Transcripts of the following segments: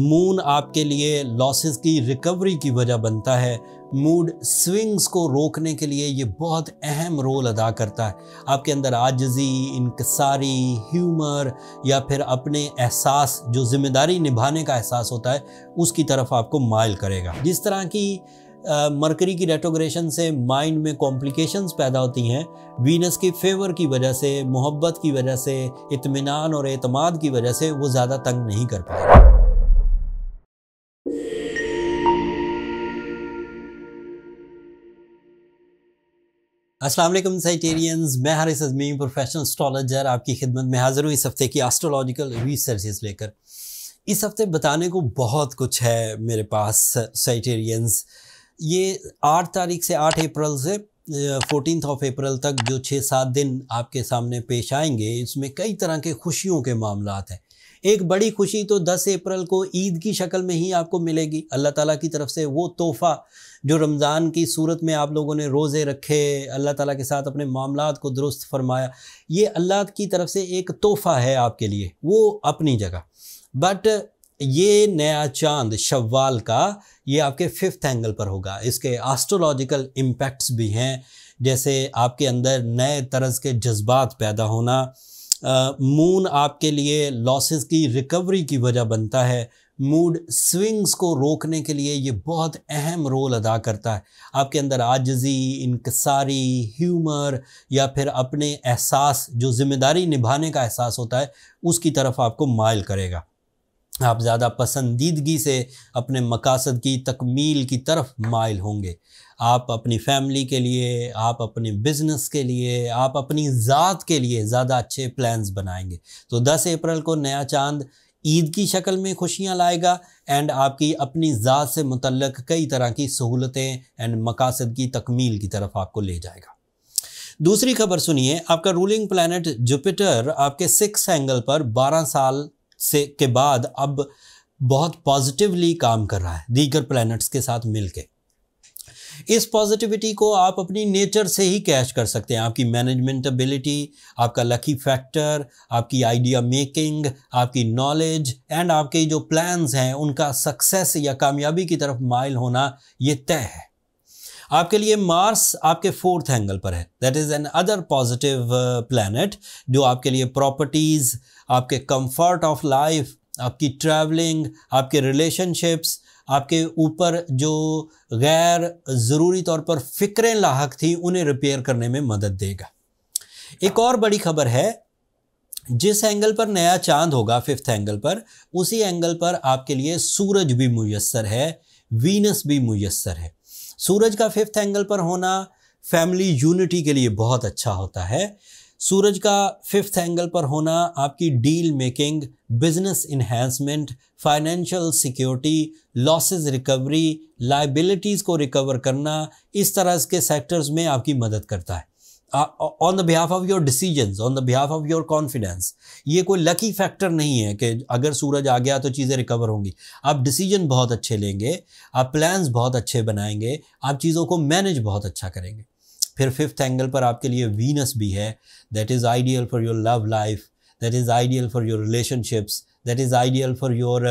moon आपके लिए losses की रिकवरी की वजह बनता है मूड स्विंग्स को रोकने के लिए ये बहुत अहम रोल अदा करता है आपके अंदर आजजी इनकसारी ह्यूमर या फिर अपने एहसास जो जिम्मेदारी निभाने का एहसास होता है उसकी तरफ आपको माइल करेगा जिस तरह की मरकरी की रेटोग्रेशन से माइंड में कॉम्प्लिकेशंस पैदा होती हैं वीनस की फेवर की वजह से मोहब्बत की वजह से इतमान और अतमाद की वजह से वो ज़्यादा तंग नहीं कर पाएगा असलम साइटेरियंस मैं हारिस अजमीन प्रोफेशनल एस्ट्रोलॉजर आपकी खिदमत में हाज़िर हूँ इस हफ़्ते की एस्ट्रोलॉजिकल रिसर्चेस लेकर इस हफ़्ते बताने को बहुत कुछ है मेरे पास साइटेरियंस ये आठ तारीख से आठ अप्रैल से फोटीन ऑफ अप्रैल तक जो छः सात दिन आपके सामने पेश आएंगे इसमें कई तरह के खुशियों के मामला हैं एक बड़ी खुशी तो 10 अप्रैल को ईद की शक्ल में ही आपको मिलेगी अल्लाह ताला की तरफ से वो तोहफ़ा जो रमज़ान की सूरत में आप लोगों ने रोज़े रखे अल्लाह ताला के साथ अपने मामला को दुरुस्त फरमाया ये अल्लाह की तरफ से एक तोहफ़ा है आपके लिए वो अपनी जगह बट ये नया चांद शवाल का ये आपके फिफ्थ एंगल पर होगा इसके आस्ट्रोलॉजिकल इम्पैक्ट्स भी हैं जैसे आपके अंदर नए तरज़ के जज्बात पैदा होना मून आपके लिए लॉसेस की रिकवरी की वजह बनता है मूड स्विंग्स को रोकने के लिए ये बहुत अहम रोल अदा करता है आपके अंदर आजजी इनकसारी ह्यूमर या फिर अपने एहसास जो जिम्मेदारी निभाने का एहसास होता है उसकी तरफ आपको मायल करेगा आप ज़्यादा पसंदीदगी से अपने मकासद की तकमील की तरफ मायल होंगे आप अपनी फैमिली के लिए आप अपने बिजनेस के लिए आप अपनी ज़ात के लिए ज़्यादा अच्छे प्लान्स बनाएंगे तो 10 अप्रैल को नया चांद ईद की शक्ल में खुशियाँ लाएगा एंड आपकी अपनी ज़ात से मुतलक कई तरह की सहूलतें एंड मकासद की तकमील की तरफ आपको ले जाएगा दूसरी खबर सुनिए आपका रूलिंग प्लानट जुपिटर आपके सिक्स एंगल पर 12 साल से के बाद अब बहुत पॉजिटिवली काम कर रहा है दीगर प्लैनेट्स के साथ मिलके इस पॉजिटिविटी को आप अपनी नेचर से ही कैश कर सकते हैं आपकी मैनेजमेंट एबिलिटी आपका लकी फैक्टर आपकी आइडिया मेकिंग आपकी नॉलेज एंड आपके जो प्लान्स हैं उनका सक्सेस या कामयाबी की तरफ माइल होना ये तय है आपके लिए मार्स आपके फोर्थ एंगल पर है that is an other positive planet जो आपके लिए प्रॉपर्टीज़ आपके कंफर्ट ऑफ लाइफ आपकी ट्रैवलिंग आपके रिलेशनशिप्स आपके ऊपर जो गैर ज़रूरी तौर पर फ़िक्रें लाक थी उन्हें रिपेयर करने में मदद देगा एक और बड़ी खबर है जिस एंगल पर नया चांद होगा फिफ्थ एंगल पर उसी एंगल पर आपके लिए सूरज भी मुयसर है वीनस भी मुयसर है सूरज का फिफ्थ एंगल पर होना फैमिली यूनिटी के लिए बहुत अच्छा होता है सूरज का फिफ्थ एंगल पर होना आपकी deal making business enhancement financial security losses recovery liabilities को रिकवर करना इस तरह के सेक्टर्स में आपकी मदद करता है on the behalf of your decision on the behalf of your confidence ये कोई लकी फैक्टर नहीं है कि अगर सूरज आ गया तो चीज़ें रिकवर होंगी आप डिसीजन बहुत अच्छे लेंगे आप प्लान्स बहुत अच्छे बनाएंगे आप चीज़ों को मैनेज बहुत अच्छा करेंगे फिर फिफ्थ एंगल पर आपके लिए वीनस भी है that is ideal for your love life that is ideal for your relationships that is ideal for your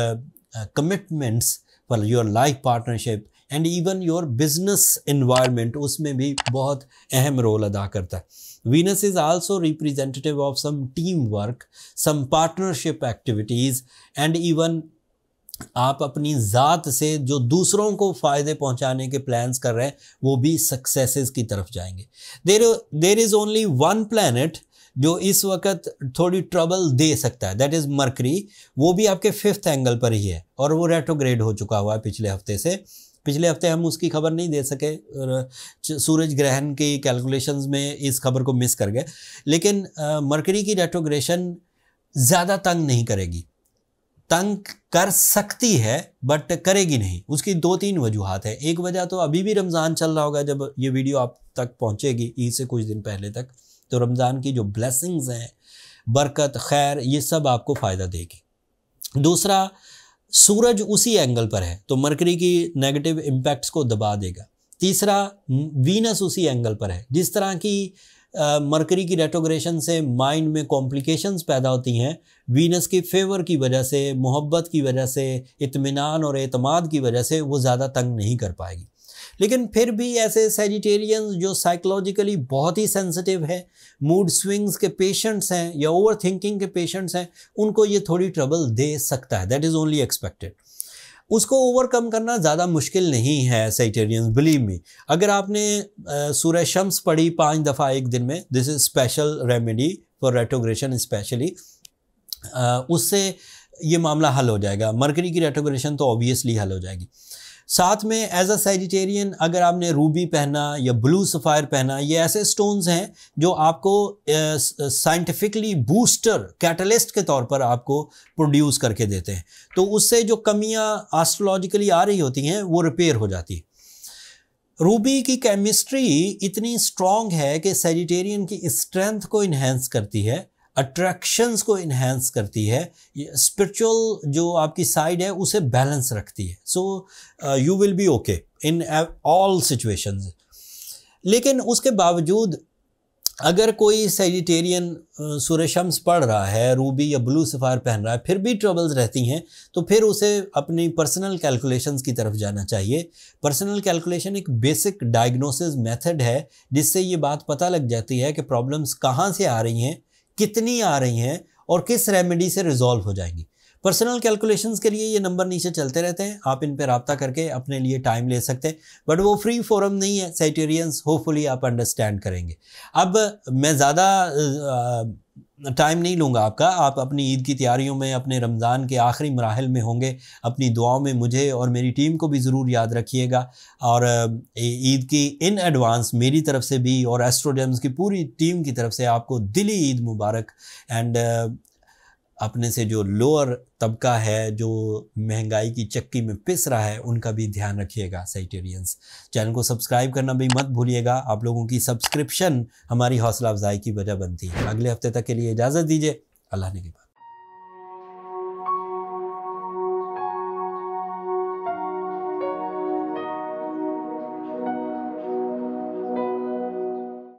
commitments for your life partnership and even your business environment उसमें भी बहुत अहम role अदा करता है Venus is also representative of some team work some partnership activities and even आप अपनी ज़ात से जो दूसरों को फ़ायदे पहुंचाने के प्लान्स कर रहे हैं वो भी सक्सेसेस की तरफ जाएंगे there there is only one planet जो इस वक्त थोड़ी ट्रबल दे सकता है दैट इज़ मरकरी वो भी आपके फिफ्थ एंगल पर ही है और वो रेट्रोग्रेड हो चुका हुआ है पिछले हफ्ते से पिछले हफ्ते हम उसकी खबर नहीं दे सके सूरज ग्रहण की कैलकुलेशंस में इस खबर को मिस कर गए लेकिन मरकरी की रेट्रोग्रेशन ज़्यादा तंग नहीं करेगी तंग कर सकती है बट करेगी नहीं उसकी दो तीन वजूहत है एक वजह तो अभी भी रमज़ान चल रहा होगा जब ये वीडियो आप तक पहुँचेगी ईद से कुछ दिन पहले तक तो रमज़ान की जो ब्लेसिंग्स हैं बरकत खैर ये सब आपको फ़ायदा देगी दूसरा सूरज उसी एंगल पर है तो मरकरी की नेगेटिव इम्पैक्ट्स को दबा देगा तीसरा वीनस उसी एंगल पर है जिस तरह की मरकरी की रेटोग्रेशन से माइंड में कॉम्प्लिकेशंस पैदा होती हैं वीनस की फेवर की वजह से मोहब्बत की वजह से इतमान और अतमाद की वजह से वो ज़्यादा तंग नहीं कर पाएगी लेकिन फिर भी ऐसे सेजिटेरियंस जो साइकोलॉजिकली बहुत ही सेंसिटिव है मूड स्विंग्स के पेशेंट्स हैं या ओवर थिंकिंग के पेशेंट्स हैं उनको ये थोड़ी ट्रबल दे सकता है दैट इज़ ओनली एक्सपेक्टेड उसको ओवरकम करना ज़्यादा मुश्किल नहीं है सेक्टेरियंस बिलीव मी अगर आपने सूर्य शम्स पढ़ी पाँच दफ़ा एक दिन में this is special remedy for retrogression specially उससे ये मामला हल हो जाएगा मरकरी की रेटोग्रेशन तो ऑब्वियसली हल हो जाएगी साथ में एज अ सैजिटेरियन अगर आपने रूबी पहना या ब्लू सफ़ायर पहना ये ऐसे स्टोन्स हैं जो आपको साइंटिफिकली बूस्टर कैटलिस्ट के तौर पर आपको प्रोड्यूस करके देते हैं तो उससे जो कमियां आस्ट्रोलॉजिकली आ रही होती हैं वो रिपेयर हो जाती है रूबी की केमिस्ट्री इतनी स्ट्रॉन्ग है कि सेजिटेरियन की स्ट्रेंथ को इन्हेंस करती है अट्रैक्शंस को इन्हेंस करती है स्पिरिचुअल जो आपकी साइड है उसे बैलेंस रखती है so you will be okay in all situations लेकिन उसके बावजूद अगर कोई सेजिटेरियन सुरेशम्स uh, पढ़ रहा है रूबी या ब्लू सफ़ार पहन रहा है फिर भी ट्रबल्स रहती हैं तो फिर उसे अपनी पर्सनल कैलकुलेशंस की तरफ जाना चाहिए पर्सनल कैलकुलेशन एक बेसिक डायग्नोसिस मेथड है जिससे ये बात पता लग जाती है कि प्रॉब्लम्स कहाँ से आ रही हैं कितनी आ रही हैं और किस रेमेडी से रिजॉल्व हो जाएंगी पर्सनल कैलकुलेशंस के लिए ये नंबर नीचे चलते रहते हैं आप इन पर रबता करके अपने लिए टाइम ले सकते हैं बट वो फ्री फोरम नहीं है साइटेरियंस होपफुली आप अंडरस्टैंड करेंगे अब मैं ज़्यादा टाइम नहीं लूँगा आपका आप अपनी ईद की तैयारियों में अपने रमज़ान के आखिरी मराहल में होंगे अपनी दुआओं में मुझे और मेरी टीम को भी ज़रूर याद रखिएगा और ईद की इन एडवांस मेरी तरफ से भी और एस्ट्रोडेम्स की पूरी टीम की तरफ से आपको दिली ईद मुबारक एंड अपने से जो लोअर तबका है जो महंगाई की चक्की में पिस रहा है उनका भी ध्यान रखिएगा साइटेरियंस चैनल को सब्सक्राइब करना भी मत भूलिएगा आप लोगों की सब्सक्रिप्शन हमारी हौसला अफजाई की वजह बनती है अगले हफ्ते तक के लिए इजाज़त दीजिए अल्लाह ने के